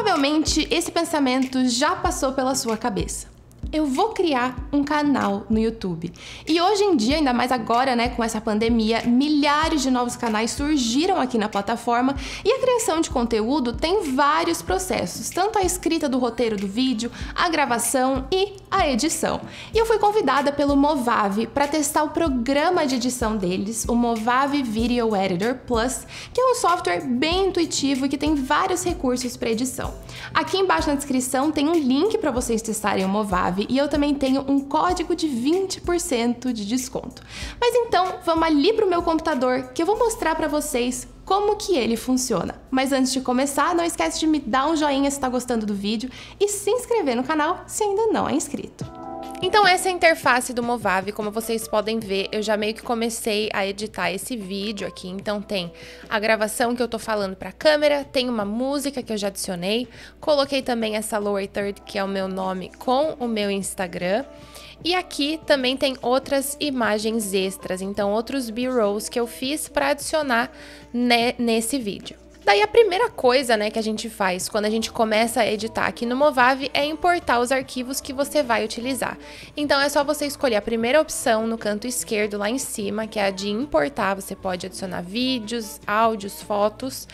Provavelmente esse pensamento já passou pela sua cabeça eu vou criar um canal no YouTube. E hoje em dia, ainda mais agora, né, com essa pandemia, milhares de novos canais surgiram aqui na plataforma e a criação de conteúdo tem vários processos, tanto a escrita do roteiro do vídeo, a gravação e a edição. E eu fui convidada pelo Movave para testar o programa de edição deles, o Movave Video Editor Plus, que é um software bem intuitivo e que tem vários recursos para edição. Aqui embaixo na descrição tem um link para vocês testarem o Movave chave e eu também tenho um código de 20% de desconto. Mas então, vamos ali pro meu computador que eu vou mostrar para vocês como que ele funciona. Mas antes de começar, não esquece de me dar um joinha se está gostando do vídeo e se inscrever no canal se ainda não é inscrito. Então essa é a interface do Movavi, como vocês podem ver, eu já meio que comecei a editar esse vídeo aqui, então tem a gravação que eu tô falando pra câmera, tem uma música que eu já adicionei, coloquei também essa lower third, que é o meu nome, com o meu Instagram, e aqui também tem outras imagens extras, então outros b-rolls que eu fiz para adicionar ne nesse vídeo. Daí a primeira coisa né, que a gente faz quando a gente começa a editar aqui no Movavi é importar os arquivos que você vai utilizar. Então é só você escolher a primeira opção no canto esquerdo lá em cima, que é a de importar. Você pode adicionar vídeos, áudios, fotos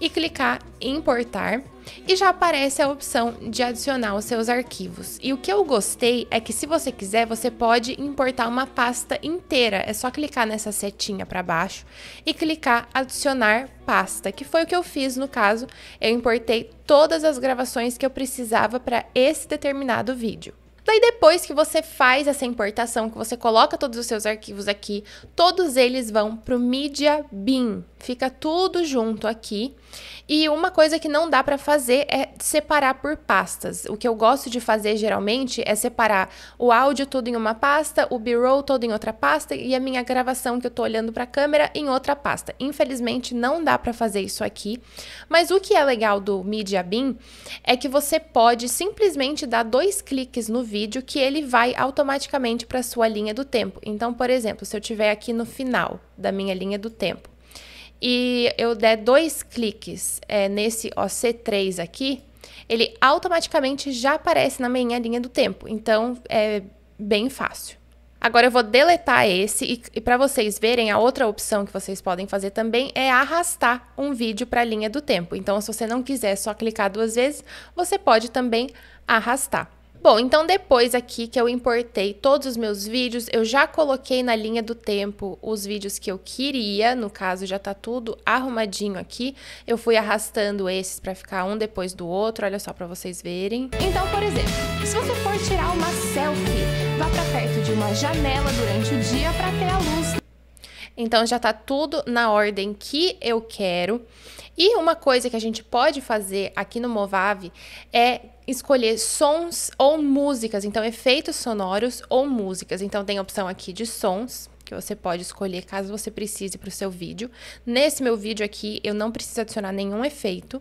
e clicar em importar e já aparece a opção de adicionar os seus arquivos. E o que eu gostei é que se você quiser, você pode importar uma pasta inteira. É só clicar nessa setinha para baixo e clicar adicionar pasta, que foi o que eu fiz no caso. Eu importei todas as gravações que eu precisava para esse determinado vídeo. Daí então, depois que você faz essa importação, que você coloca todos os seus arquivos aqui, todos eles vão pro Media Bin. Fica tudo junto aqui. E uma coisa que não dá para fazer é separar por pastas. O que eu gosto de fazer geralmente é separar o áudio tudo em uma pasta, o B-roll todo em outra pasta e a minha gravação que eu tô olhando para a câmera em outra pasta. Infelizmente não dá para fazer isso aqui, mas o que é legal do Media Bin é que você pode simplesmente dar dois cliques no vídeo vídeo que ele vai automaticamente para a sua linha do tempo. Então, por exemplo, se eu estiver aqui no final da minha linha do tempo e eu der dois cliques é, nesse OC3 aqui, ele automaticamente já aparece na minha linha do tempo. Então, é bem fácil. Agora eu vou deletar esse e, e para vocês verem, a outra opção que vocês podem fazer também é arrastar um vídeo para a linha do tempo. Então, se você não quiser só clicar duas vezes, você pode também arrastar. Bom, então depois aqui que eu importei todos os meus vídeos, eu já coloquei na linha do tempo os vídeos que eu queria, no caso já tá tudo arrumadinho aqui. Eu fui arrastando esses para ficar um depois do outro, olha só para vocês verem. Então, por exemplo, se você for tirar uma selfie, vá para perto de uma janela durante o dia para ter a luz então já tá tudo na ordem que eu quero. E uma coisa que a gente pode fazer aqui no Movave é escolher sons ou músicas, então efeitos sonoros ou músicas. Então tem a opção aqui de sons que você pode escolher caso você precise para o seu vídeo. Nesse meu vídeo aqui, eu não preciso adicionar nenhum efeito,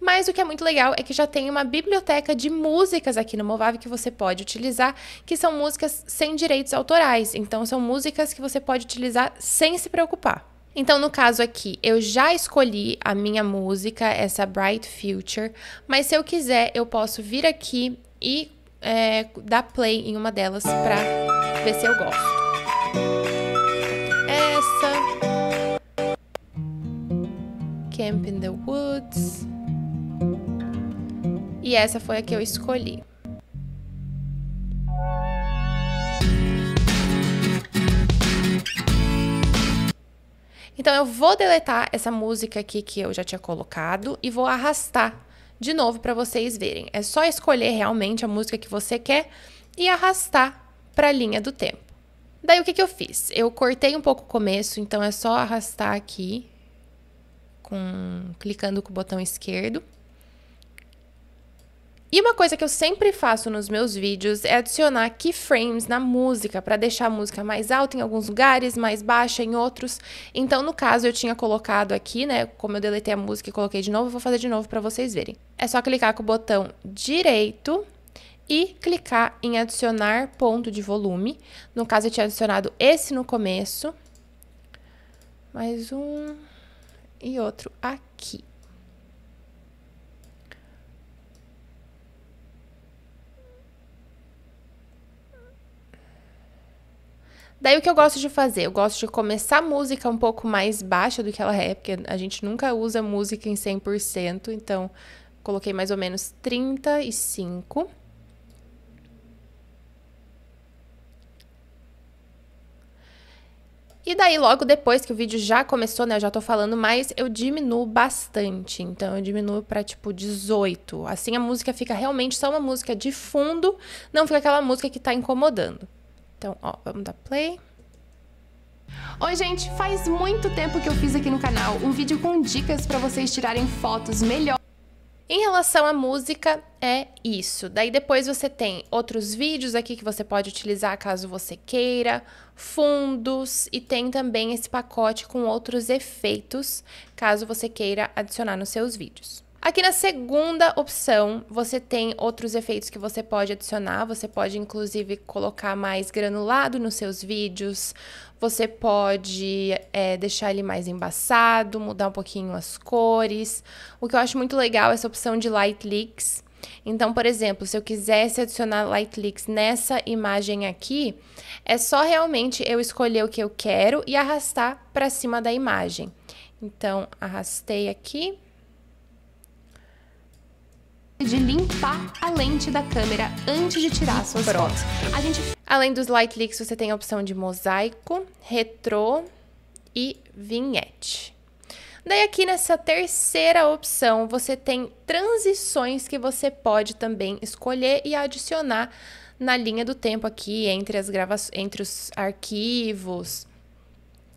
mas o que é muito legal é que já tem uma biblioteca de músicas aqui no Movavi que você pode utilizar, que são músicas sem direitos autorais, então são músicas que você pode utilizar sem se preocupar. Então, no caso aqui, eu já escolhi a minha música, essa Bright Future, mas se eu quiser, eu posso vir aqui e é, dar play em uma delas para ver se eu gosto. Camp in the Woods. E essa foi a que eu escolhi. Então eu vou deletar essa música aqui que eu já tinha colocado e vou arrastar de novo para vocês verem. É só escolher realmente a música que você quer e arrastar para a linha do tempo. Daí o que, que eu fiz? Eu cortei um pouco o começo, então é só arrastar aqui com clicando com o botão esquerdo. E uma coisa que eu sempre faço nos meus vídeos é adicionar keyframes na música para deixar a música mais alta em alguns lugares, mais baixa em outros. Então, no caso, eu tinha colocado aqui, né, como eu deletei a música e coloquei de novo, vou fazer de novo para vocês verem. É só clicar com o botão direito e clicar em adicionar ponto de volume. No caso, eu tinha adicionado esse no começo. Mais um e outro aqui. Daí o que eu gosto de fazer? Eu gosto de começar a música um pouco mais baixa do que ela é, porque a gente nunca usa música em 100%, então coloquei mais ou menos 35. E daí, logo depois que o vídeo já começou, né? Eu já tô falando mais, eu diminuo bastante. Então, eu diminuo pra tipo 18. Assim a música fica realmente só uma música de fundo, não fica aquela música que tá incomodando. Então, ó, vamos dar play. Oi, gente! Faz muito tempo que eu fiz aqui no canal um vídeo com dicas para vocês tirarem fotos melhores em relação à música, é isso. Daí depois você tem outros vídeos aqui que você pode utilizar caso você queira, fundos e tem também esse pacote com outros efeitos caso você queira adicionar nos seus vídeos. Aqui na segunda opção, você tem outros efeitos que você pode adicionar. Você pode, inclusive, colocar mais granulado nos seus vídeos, você pode é, deixar ele mais embaçado, mudar um pouquinho as cores. O que eu acho muito legal é essa opção de light leaks. Então, por exemplo, se eu quisesse adicionar light leaks nessa imagem aqui, é só realmente eu escolher o que eu quero e arrastar para cima da imagem. Então, arrastei aqui de limpar a lente da câmera antes de tirar suas Pronto. fotos. A gente Além dos light leaks, você tem a opção de mosaico, retrô e vinhete. Daí aqui nessa terceira opção, você tem transições que você pode também escolher e adicionar na linha do tempo aqui entre as gravações, entre os arquivos.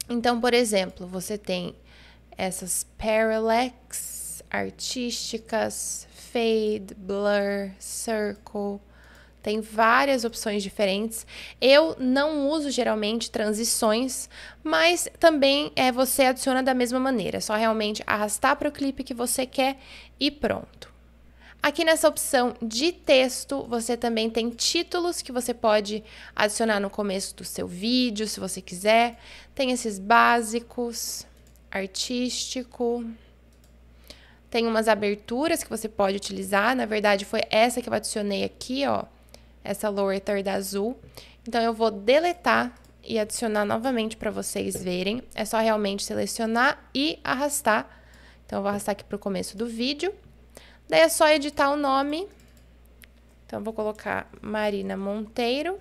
Então, por exemplo, você tem essas parallax artísticas, fade, blur, circle, tem várias opções diferentes. Eu não uso geralmente transições, mas também é você adiciona da mesma maneira, só realmente arrastar para o clipe que você quer e pronto. Aqui nessa opção de texto, você também tem títulos que você pode adicionar no começo do seu vídeo, se você quiser. Tem esses básicos, artístico. Tem umas aberturas que você pode utilizar. Na verdade, foi essa que eu adicionei aqui, ó essa lower third azul. Então eu vou deletar e adicionar novamente para vocês verem. É só realmente selecionar e arrastar. Então eu vou arrastar aqui para o começo do vídeo. Daí é só editar o nome. Então eu vou colocar Marina Monteiro.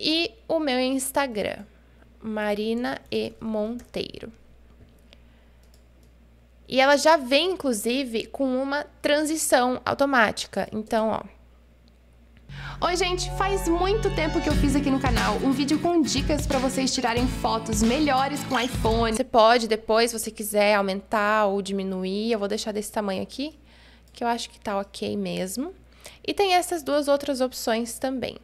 E o meu Instagram, Marina e Monteiro. E ela já vem, inclusive, com uma transição automática. Então, ó, Oi gente, faz muito tempo que eu fiz aqui no canal um vídeo com dicas para vocês tirarem fotos melhores com iPhone. Você pode depois, se você quiser aumentar ou diminuir, eu vou deixar desse tamanho aqui, que eu acho que tá ok mesmo. E tem essas duas outras opções também.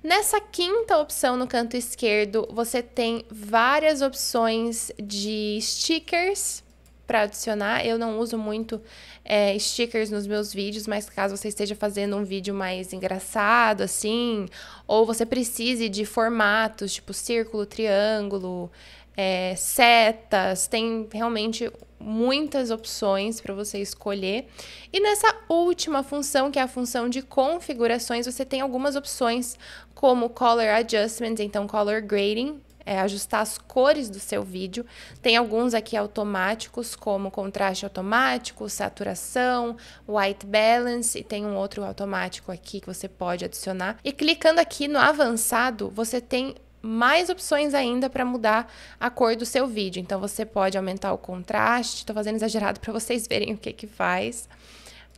Nessa quinta opção no canto esquerdo, você tem várias opções de stickers, para adicionar. Eu não uso muito é, stickers nos meus vídeos, mas caso você esteja fazendo um vídeo mais engraçado, assim, ou você precise de formatos, tipo círculo, triângulo, é, setas, tem realmente muitas opções para você escolher. E nessa última função, que é a função de configurações, você tem algumas opções como color adjustments, então color grading, é, ajustar as cores do seu vídeo. Tem alguns aqui automáticos, como contraste automático, saturação, white balance, e tem um outro automático aqui que você pode adicionar. E clicando aqui no avançado, você tem mais opções ainda para mudar a cor do seu vídeo. Então você pode aumentar o contraste, estou fazendo exagerado para vocês verem o que que faz.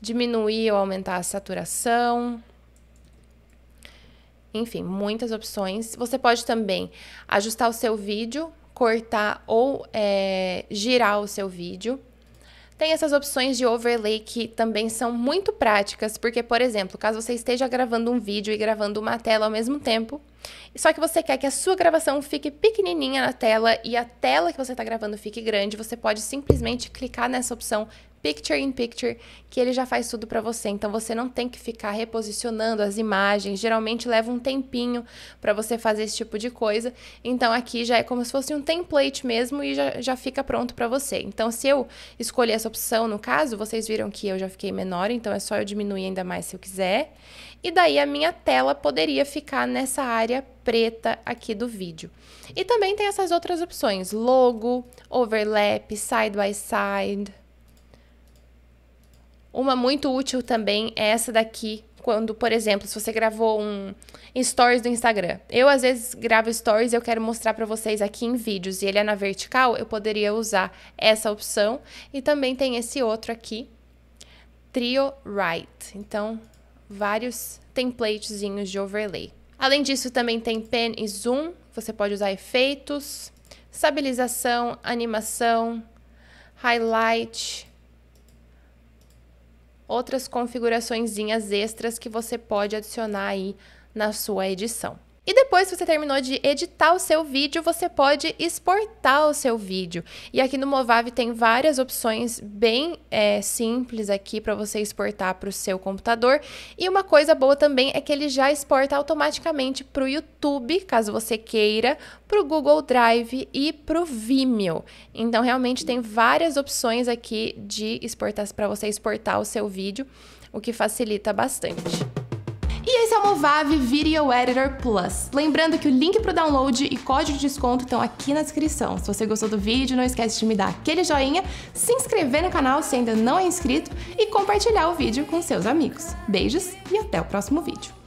Diminuir ou aumentar a saturação, enfim, muitas opções. Você pode também ajustar o seu vídeo, cortar ou é, girar o seu vídeo. Tem essas opções de overlay que também são muito práticas, porque, por exemplo, caso você esteja gravando um vídeo e gravando uma tela ao mesmo tempo, só que você quer que a sua gravação fique pequenininha na tela e a tela que você está gravando fique grande, você pode simplesmente clicar nessa opção Picture in Picture, que ele já faz tudo para você. Então você não tem que ficar reposicionando as imagens. Geralmente leva um tempinho para você fazer esse tipo de coisa. Então aqui já é como se fosse um template mesmo e já, já fica pronto para você. Então se eu escolher essa opção, no caso, vocês viram que eu já fiquei menor, então é só eu diminuir ainda mais se eu quiser. E daí a minha tela poderia ficar nessa área preta aqui do vídeo. E também tem essas outras opções, logo, overlap, side by side. Uma muito útil também é essa daqui, quando, por exemplo, se você gravou um stories do Instagram. Eu às vezes gravo stories e eu quero mostrar para vocês aqui em vídeos e ele é na vertical, eu poderia usar essa opção e também tem esse outro aqui, Trio Right. Então, vários templatezinhos de overlay. Além disso, também tem pen e zoom, você pode usar efeitos, estabilização, animação, highlight, outras configuraçõeszinhas extras que você pode adicionar aí na sua edição. E depois que você terminou de editar o seu vídeo, você pode exportar o seu vídeo. E aqui no Movavi tem várias opções bem é, simples aqui para você exportar para o seu computador. E uma coisa boa também é que ele já exporta automaticamente para o YouTube, caso você queira, para o Google Drive e para o Vimeo. Então realmente tem várias opções aqui de exportar para você exportar o seu vídeo, o que facilita bastante como Video Editor Plus. Lembrando que o link para o download e código de desconto estão aqui na descrição. Se você gostou do vídeo, não esquece de me dar aquele joinha, se inscrever no canal se ainda não é inscrito e compartilhar o vídeo com seus amigos. Beijos e até o próximo vídeo.